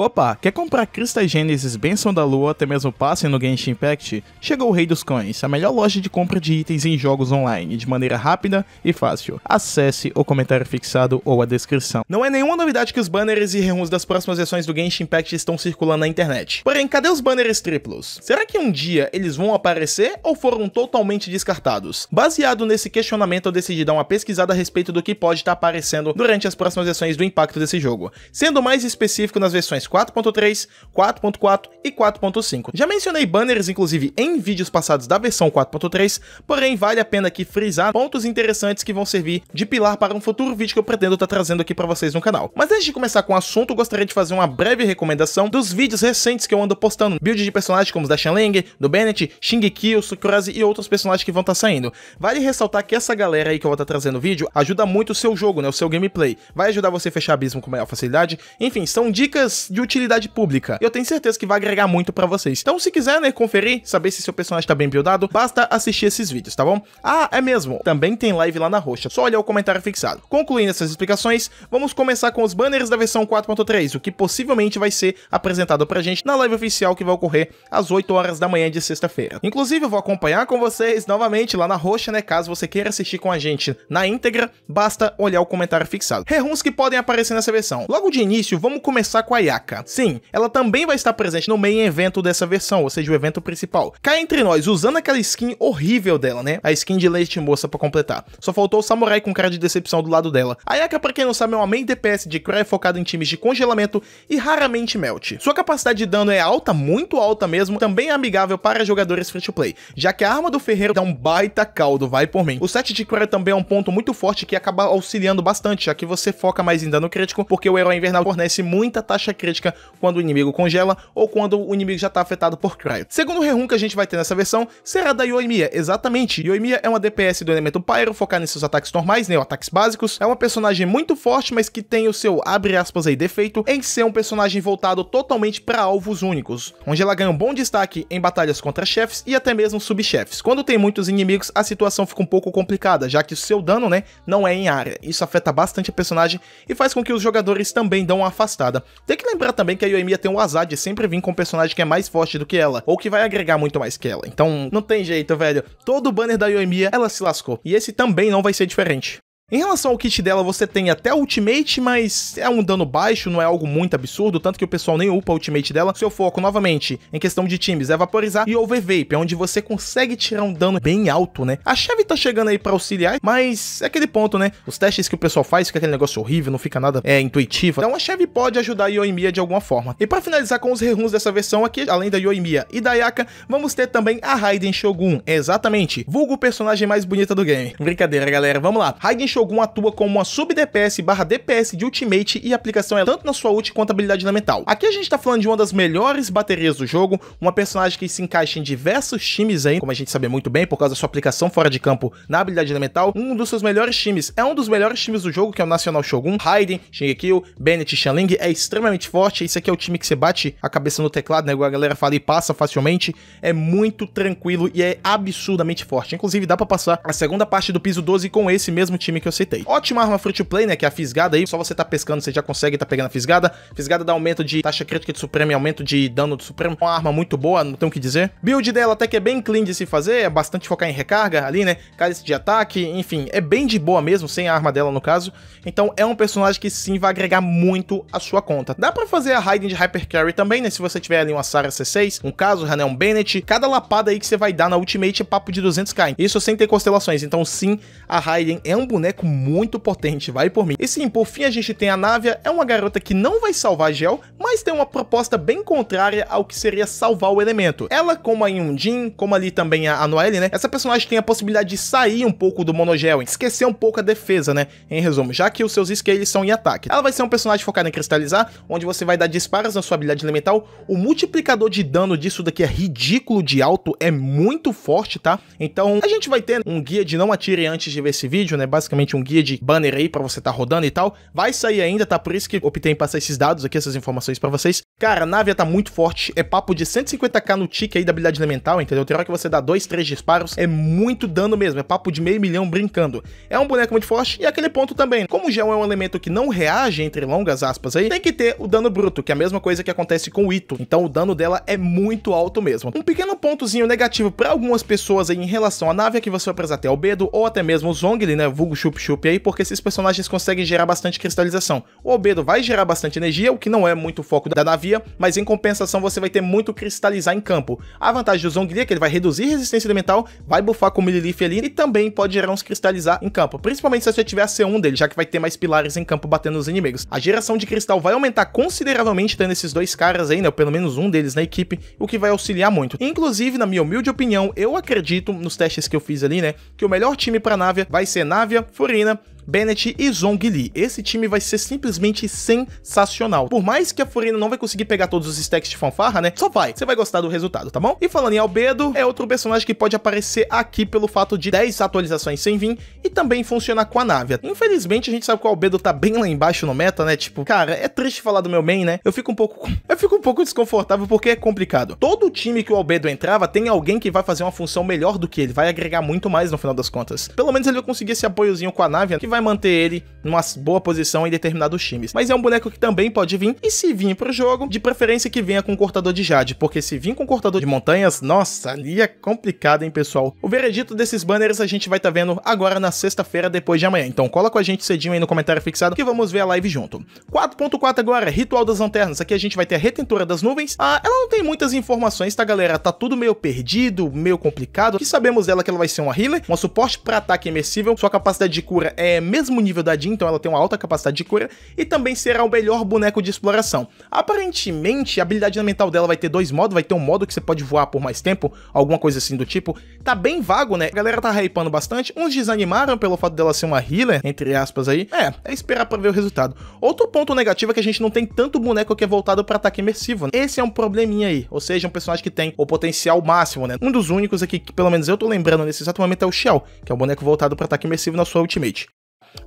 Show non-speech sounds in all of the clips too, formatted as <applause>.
Opa, quer comprar Crista Gênesis, Benção da Lua, até mesmo passe no Genshin Impact? Chegou o Rei dos Coins, a melhor loja de compra de itens em jogos online, de maneira rápida e fácil. Acesse o comentário fixado ou a descrição. Não é nenhuma novidade que os banners e reruns das próximas versões do Genshin Impact estão circulando na internet. Porém, cadê os banners triplos? Será que um dia eles vão aparecer ou foram totalmente descartados? Baseado nesse questionamento, eu decidi dar uma pesquisada a respeito do que pode estar tá aparecendo durante as próximas versões do impacto desse jogo, sendo mais específico nas versões 4.3, 4.4 e 4.5. Já mencionei banners, inclusive, em vídeos passados da versão 4.3, porém vale a pena aqui frisar pontos interessantes que vão servir de pilar para um futuro vídeo que eu pretendo estar tá trazendo aqui para vocês no canal. Mas antes de começar com o assunto, gostaria de fazer uma breve recomendação dos vídeos recentes que eu ando postando, builds de personagens como os da Shanling, do Bennett, Shingekyo, Tsukurase e outros personagens que vão estar tá saindo. Vale ressaltar que essa galera aí que eu vou estar tá trazendo o vídeo ajuda muito o seu jogo, né, o seu gameplay. Vai ajudar você a fechar abismo com maior facilidade. Enfim, são dicas de de utilidade pública. Eu tenho certeza que vai agregar muito para vocês. Então, se quiser, né, conferir, saber se seu personagem tá bem buildado, basta assistir esses vídeos, tá bom? Ah, é mesmo, também tem live lá na roxa, só olhar o comentário fixado. Concluindo essas explicações, vamos começar com os banners da versão 4.3, o que possivelmente vai ser apresentado pra gente na live oficial que vai ocorrer às 8 horas da manhã de sexta-feira. Inclusive, eu vou acompanhar com vocês novamente lá na roxa, né, caso você queira assistir com a gente na íntegra, basta olhar o comentário fixado. Reruns que podem aparecer nessa versão. Logo de início, vamos começar com a Yaka. Sim, ela também vai estar presente no main evento dessa versão, ou seja, o evento principal. Cai entre nós, usando aquela skin horrível dela, né? A skin de leite moça pra completar. Só faltou o samurai com cara de decepção do lado dela. Ayaka, pra quem não sabe, é uma main DPS de Cry focada em times de congelamento e raramente melt. Sua capacidade de dano é alta, muito alta mesmo, também é amigável para jogadores free to play, já que a arma do ferreiro dá um baita caldo, vai por mim. O set de Cry também é um ponto muito forte que acaba auxiliando bastante, já que você foca mais em dano crítico, porque o herói invernal fornece muita taxa crítica crítica quando o inimigo congela ou quando o inimigo já tá afetado por Cryo. Segundo Rehun que a gente vai ter nessa versão, será da Yoimiya, exatamente. Yoimiya é uma DPS do elemento Pyro, focada em seus ataques normais, né, ou ataques básicos. É uma personagem muito forte, mas que tem o seu, abre aspas aí, defeito em ser um personagem voltado totalmente para alvos únicos, onde ela ganha um bom destaque em batalhas contra chefes e até mesmo subchefes. Quando tem muitos inimigos, a situação fica um pouco complicada, já que o seu dano, né, não é em área. Isso afeta bastante a personagem e faz com que os jogadores também dão uma afastada. Tem que lembrar lembrar também que a Yoemiya tem o azar de sempre vir com um personagem que é mais forte do que ela, ou que vai agregar muito mais que ela. Então, não tem jeito, velho. Todo banner da Yoemiya, ela se lascou. E esse também não vai ser diferente. Em relação ao kit dela, você tem até ultimate, mas é um dano baixo, não é algo muito absurdo, tanto que o pessoal nem upa ultimate dela. Seu foco, novamente, em questão de times, é vaporizar e vape, é onde você consegue tirar um dano bem alto, né? A chave tá chegando aí pra auxiliar, mas é aquele ponto, né? Os testes que o pessoal faz, fica aquele negócio horrível, não fica nada é, intuitivo. Então a chave pode ajudar a Yoimiya de alguma forma. E pra finalizar com os reruns dessa versão aqui, além da Yoimiya e da Yaka, vamos ter também a Raiden Shogun. Exatamente, vulgo personagem mais bonita do game. Brincadeira, galera, vamos lá. Raiden Shogun Shogun atua como uma sub-DPS barra DPS de ultimate e a aplicação é tanto na sua ult quanto habilidade elemental. Aqui a gente tá falando de uma das melhores baterias do jogo, uma personagem que se encaixa em diversos times aí, como a gente sabe muito bem, por causa da sua aplicação fora de campo na habilidade elemental, um dos seus melhores times, é um dos melhores times do jogo, que é o Nacional Shogun, Raiden, Shingekill, Bennett e Shanling, é extremamente forte, esse aqui é o time que você bate a cabeça no teclado, né, igual a galera fala e passa facilmente, é muito tranquilo e é absurdamente forte, inclusive dá pra passar a segunda parte do piso 12 com esse mesmo time que que eu citei. Ótima arma free to play, né, que é a fisgada aí, só você tá pescando, você já consegue tá pegando a fisgada. Fisgada dá aumento de taxa crítica de supremo e aumento de dano do supremo. Uma arma muito boa, não tem o que dizer. Build dela até que é bem clean de se fazer, é bastante focar em recarga ali, né, cálice de ataque, enfim, é bem de boa mesmo, sem a arma dela no caso. Então é um personagem que sim vai agregar muito a sua conta. Dá pra fazer a Raiden de Hyper Carry também, né, se você tiver ali uma Sarah C6, um caso, um Bennett, cada lapada aí que você vai dar na ultimate é papo de 200k. Isso sem ter constelações, então sim, a Raiden é um boneco boneco muito potente, vai por mim. E sim, por fim a gente tem a Návia, é uma garota que não vai salvar Gel, mas tem uma proposta bem contrária ao que seria salvar o elemento. Ela, como a Yundin, como ali também a Noelle, né? Essa personagem tem a possibilidade de sair um pouco do monogel, esquecer um pouco a defesa, né? Em resumo, já que os seus skills são em ataque. Ela vai ser um personagem focado em cristalizar, onde você vai dar disparos na sua habilidade elemental. O multiplicador de dano disso daqui é ridículo de alto, é muito forte, tá? Então a gente vai ter um guia de não atire antes de ver esse vídeo, né? Basicamente um guia de banner aí para você estar tá rodando e tal. Vai sair ainda, tá? Por isso que optei em passar esses dados aqui, essas informações para vocês. Cara, a nave tá muito forte, é papo de 150k no tique aí da habilidade elemental, entendeu? Tem hora que você dá dois, três disparos, é muito dano mesmo, é papo de meio milhão brincando. É um boneco muito forte e é aquele ponto também, como o gel é um elemento que não reage entre longas aspas aí, tem que ter o dano bruto, que é a mesma coisa que acontece com o Ito, então o dano dela é muito alto mesmo. Um pequeno pontozinho negativo pra algumas pessoas aí em relação à nave é que você vai precisar ter Albedo ou até mesmo o Zongli, né, vulgo Chup Chup aí, porque esses personagens conseguem gerar bastante cristalização. O Albedo vai gerar bastante energia, o que não é muito o foco da nave mas em compensação você vai ter muito cristalizar em campo. A vantagem do Zongli é que ele vai reduzir resistência elemental, vai bufar com o Mililith ali e também pode gerar uns cristalizar em campo, principalmente se você tiver a C1 dele, já que vai ter mais pilares em campo batendo nos inimigos. A geração de cristal vai aumentar consideravelmente tendo esses dois caras aí, né, ou pelo menos um deles na equipe, o que vai auxiliar muito. Inclusive, na minha humilde opinião, eu acredito nos testes que eu fiz ali, né, que o melhor time para Návia vai ser Návia, Furina, Bennett e Zong Li. Esse time vai ser simplesmente sensacional. Por mais que a Furina não vai conseguir pegar todos os stacks de fanfarra, né? Só vai. Você vai gostar do resultado, tá bom? E falando em Albedo, é outro personagem que pode aparecer aqui pelo fato de 10 atualizações sem vir e também funcionar com a nave. Infelizmente, a gente sabe que o Albedo tá bem lá embaixo no meta, né? Tipo, cara, é triste falar do meu main, né? Eu fico um pouco... <laughs> Eu fico um pouco desconfortável porque é complicado. Todo time que o Albedo entrava tem alguém que vai fazer uma função melhor do que ele, vai agregar muito mais no final das contas. Pelo menos ele vai conseguir esse apoiozinho com a nave, que vai vai manter ele numa boa posição em determinados times. Mas é um boneco que também pode vir, e se vir pro jogo, de preferência que venha com cortador de jade, porque se vir com cortador de montanhas, nossa, ali é complicado, hein, pessoal. O veredito desses banners a gente vai tá vendo agora na sexta-feira, depois de amanhã. Então cola com a gente cedinho aí no comentário fixado que vamos ver a live junto. 4.4 agora, Ritual das Lanternas. Aqui a gente vai ter a retentora das nuvens. Ah, ela não tem muitas informações, tá, galera? Tá tudo meio perdido, meio complicado. O que sabemos dela que ela vai ser uma healer, um suporte para ataque imersível, sua capacidade de cura é mesmo nível da Jin, então ela tem uma alta capacidade de cura, e também será o melhor boneco de exploração. Aparentemente, a habilidade mental dela vai ter dois modos, vai ter um modo que você pode voar por mais tempo, alguma coisa assim do tipo. Tá bem vago, né? A galera tá hypando bastante, uns desanimaram pelo fato dela ser uma healer, entre aspas aí. É, é esperar pra ver o resultado. Outro ponto negativo é que a gente não tem tanto boneco que é voltado pra ataque imersivo, né? Esse é um probleminha aí, ou seja, um personagem que tem o potencial máximo, né? Um dos únicos aqui que pelo menos eu tô lembrando nesse exato momento é o Shell, que é um boneco voltado pra ataque imersivo na sua ultimate.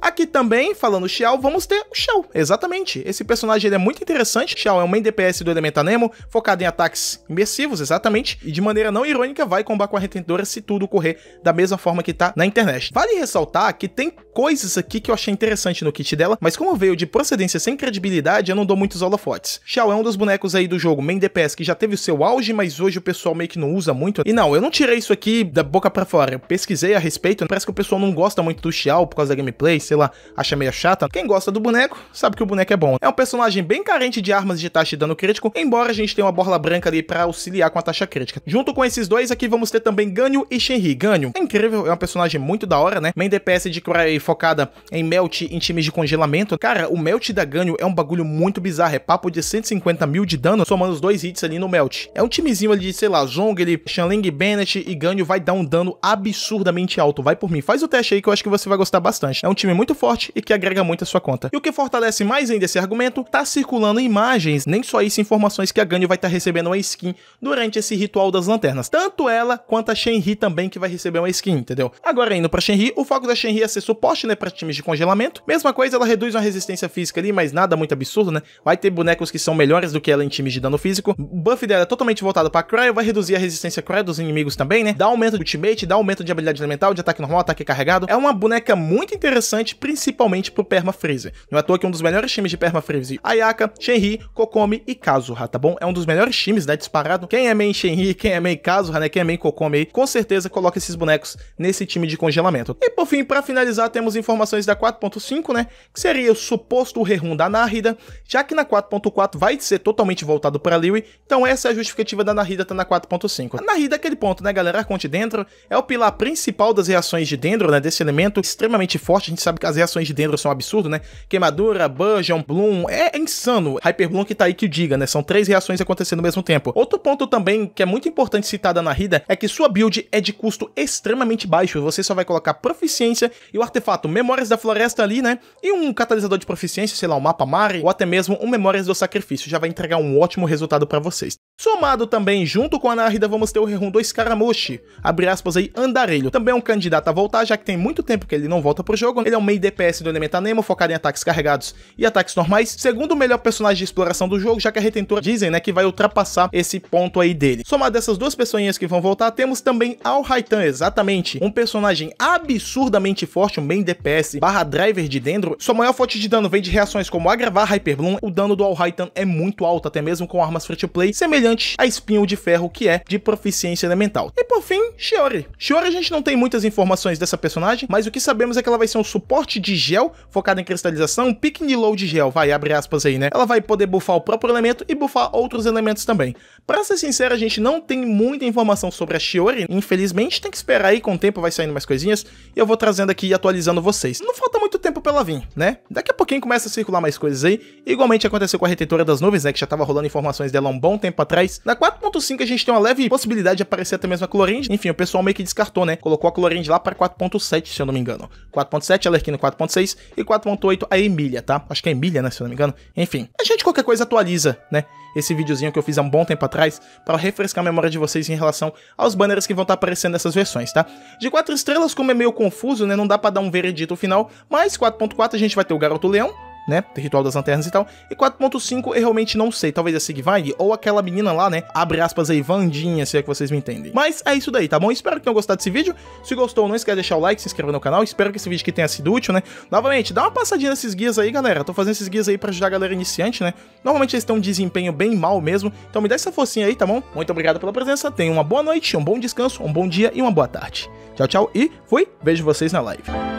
Aqui também, falando Xiao, vamos ter o Xiao, exatamente. Esse personagem ele é muito interessante. Xiao é uma DPS do Elementar Nemo, focado em ataques imersivos, exatamente, e de maneira não irônica vai combar com a retentora se tudo correr da mesma forma que tá na internet. Vale ressaltar que tem coisas aqui que eu achei interessante no kit dela, mas como veio de procedência sem credibilidade, eu não dou muitos holofotes. Xiao é um dos bonecos aí do jogo main DPS que já teve o seu auge, mas hoje o pessoal meio que não usa muito. E não, eu não tirei isso aqui da boca para fora, eu pesquisei a respeito, parece que o pessoal não gosta muito do Xiao por causa da gameplay, gameplay, sei lá, acha meio chata, quem gosta do boneco sabe que o boneco é bom. É um personagem bem carente de armas de taxa de dano crítico, embora a gente tenha uma borla branca ali pra auxiliar com a taxa crítica. Junto com esses dois aqui vamos ter também Ganyu e Shenri. Ganyu é incrível, é um personagem muito da hora, né? Main DPS de Cry focada em melt em times de congelamento. Cara, o melt da Ganyu é um bagulho muito bizarro, é papo de 150 mil de dano, somando os dois hits ali no melt. É um timezinho ali de, sei lá, Zong, ele, Shanling, Bennett e Ganyu vai dar um dano absurdamente alto. Vai por mim, faz o teste aí que eu acho que você vai gostar bastante. É um time muito forte e que agrega muito à sua conta. E o que fortalece mais ainda esse argumento, tá circulando imagens, nem só isso, informações que a Ganyu vai estar tá recebendo uma skin durante esse ritual das lanternas. Tanto ela quanto a Shenri também que vai receber uma skin, entendeu? Agora indo pra Shenri, o foco da Shenri é ser suporte, né, pra times de congelamento. Mesma coisa, ela reduz uma resistência física ali, mas nada muito absurdo, né? Vai ter bonecos que são melhores do que ela em times de dano físico. O buff dela é totalmente voltado pra Cryo, vai reduzir a resistência Cryo dos inimigos também, né? Dá aumento de ultimate, dá aumento de habilidade elemental, de ataque normal, ataque carregado. É uma boneca muito interessante interessante, principalmente pro Perma Fraser. Não é à toa que é um dos melhores times de Perma Fraser. Ayaka, Shenri, Kokomi e Kazuha, tá bom? É um dos melhores times, né, disparado. Quem é main Shenri, quem é main Kazuha, né, quem é main Kokomi com certeza coloca esses bonecos nesse time de congelamento. E por fim, para finalizar, temos informações da 4.5, né, que seria o suposto rerun da Narida, já que na 4.4 vai ser totalmente voltado para Liwi, então essa é a justificativa da Narida tá na 4.5. A Narida é aquele ponto, né, galera, a Conte dentro é o pilar principal das reações de Dendro, né, desse elemento extremamente forte, gente sabe que as reações de dendro são um absurdo, né? Queimadura, Burgeon, Bloom, é, é insano. Hyperbloom que tá aí que o diga, né? São três reações acontecendo ao mesmo tempo. Outro ponto também que é muito importante citar da Narida é que sua build é de custo extremamente baixo. Você só vai colocar proficiência e o artefato Memórias da Floresta ali, né? E um catalisador de proficiência, sei lá, um mapa Mari, ou até mesmo um Memórias do Sacrifício. Já vai entregar um ótimo resultado para vocês. Somado também junto com a Narida vamos ter o Rehun do Scaramucci, abre aspas aí, Andarelho, também é um candidato a voltar, já que tem muito tempo que ele não volta pro jogo, ele é um meio DPS do Elemental Anemo, focado em ataques carregados e ataques normais, segundo o melhor personagem de exploração do jogo, já que a retentora dizem, né, que vai ultrapassar esse ponto aí dele. Somado dessas duas pessoinhas que vão voltar, temos também Al Haitan, exatamente, um personagem absurdamente forte, um main DPS barra driver de dendro, sua maior fonte de dano vem de reações como agravar Hyper Bloom, o dano do Al Haitan é muito alto, até mesmo com armas free to play, semelhante a espinho de ferro que é de proficiência elemental. E por fim, Shiori. Shiori a gente não tem muitas informações dessa personagem, mas o que sabemos é que ela vai ser um suporte de gel focado em cristalização, um picking de low de gel, vai, abre aspas aí, né? Ela vai poder buffar o próprio elemento e buffar outros elementos também. Pra ser sincero, a gente não tem muita informação sobre a Shiori, infelizmente tem que esperar aí, com o tempo vai saindo mais coisinhas, e eu vou trazendo aqui e atualizando vocês. Não falta muito tempo pra ela vir, né? Daqui a pouquinho começa a circular mais coisas aí, igualmente aconteceu com a retentora das nuvens, né, que já tava rolando informações dela há um bom tempo atrás, atrás. Na 4.5 a gente tem uma leve possibilidade de aparecer até mesmo a Clorinde. Enfim, o pessoal meio que descartou, né? Colocou a Clorinde lá para 4.7, se eu não me engano. 4.7, a Lerquina 4.6 e 4.8 a Emília, tá? Acho que é Emília, né? Se eu não me engano. Enfim, a gente qualquer coisa atualiza, né? Esse videozinho que eu fiz há um bom tempo atrás para refrescar a memória de vocês em relação aos banners que vão estar tá aparecendo nessas versões, tá? De 4 estrelas, como é meio confuso, né? Não dá para dar um veredito final, mas 4.4 a gente vai ter o Garoto Leão, né? Ritual das Lanternas e tal. E 4.5 eu realmente não sei, talvez a é Sigvang ou aquela menina lá, né? Abre aspas aí, Vandinha, se é que vocês me entendem. Mas é isso daí, tá bom? Espero que tenham gostado desse vídeo. Se gostou, não esquece de deixar o like, se inscrever no canal. Espero que esse vídeo aqui tenha sido útil, né? Novamente, dá uma passadinha nesses guias aí, galera. Tô fazendo esses guias aí pra ajudar a galera iniciante, né? Normalmente eles têm um desempenho bem mal mesmo. Então me dá essa forcinha aí, tá bom? Muito obrigado pela presença. Tenha uma boa noite, um bom descanso, um bom dia e uma boa tarde. Tchau, tchau e fui. Vejo vocês na live.